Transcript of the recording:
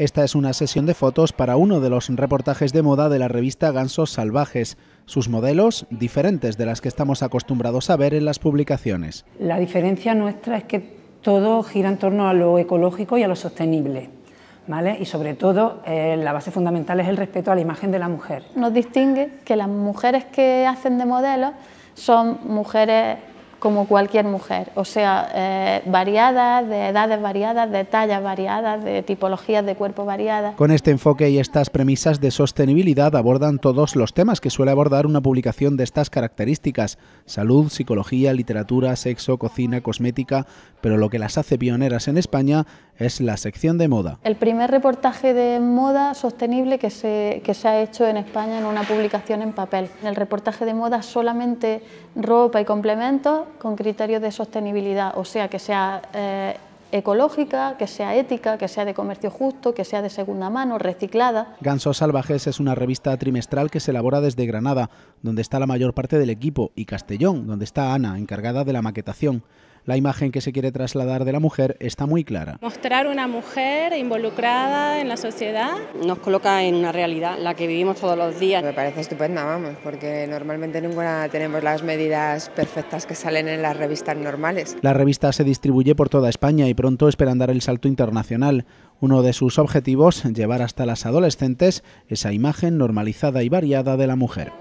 Esta es una sesión de fotos para uno de los reportajes de moda de la revista Gansos Salvajes. Sus modelos, diferentes de las que estamos acostumbrados a ver en las publicaciones. La diferencia nuestra es que todo gira en torno a lo ecológico y a lo sostenible. ¿Vale? Y sobre todo, eh, la base fundamental es el respeto a la imagen de la mujer. Nos distingue que las mujeres que hacen de modelos son mujeres como cualquier mujer, o sea, eh, variadas, de edades variadas, de tallas variadas, de tipologías de cuerpo variadas. Con este enfoque y estas premisas de sostenibilidad abordan todos los temas que suele abordar una publicación de estas características, salud, psicología, literatura, sexo, cocina, cosmética, pero lo que las hace pioneras en España es la sección de moda. El primer reportaje de moda sostenible que se, que se ha hecho en España en una publicación en papel. el reportaje de moda solamente ropa y complementos con criterios de sostenibilidad, o sea, que sea eh, ecológica, que sea ética, que sea de comercio justo, que sea de segunda mano, reciclada. Gansos Salvajes es una revista trimestral que se elabora desde Granada, donde está la mayor parte del equipo, y Castellón, donde está Ana, encargada de la maquetación. La imagen que se quiere trasladar de la mujer está muy clara. Mostrar una mujer involucrada en la sociedad. Nos coloca en una realidad, la que vivimos todos los días. Me parece estupenda, vamos, porque normalmente ninguna tenemos las medidas perfectas que salen en las revistas normales. La revista se distribuye por toda España y pronto esperan dar el salto internacional. Uno de sus objetivos, llevar hasta las adolescentes esa imagen normalizada y variada de la mujer.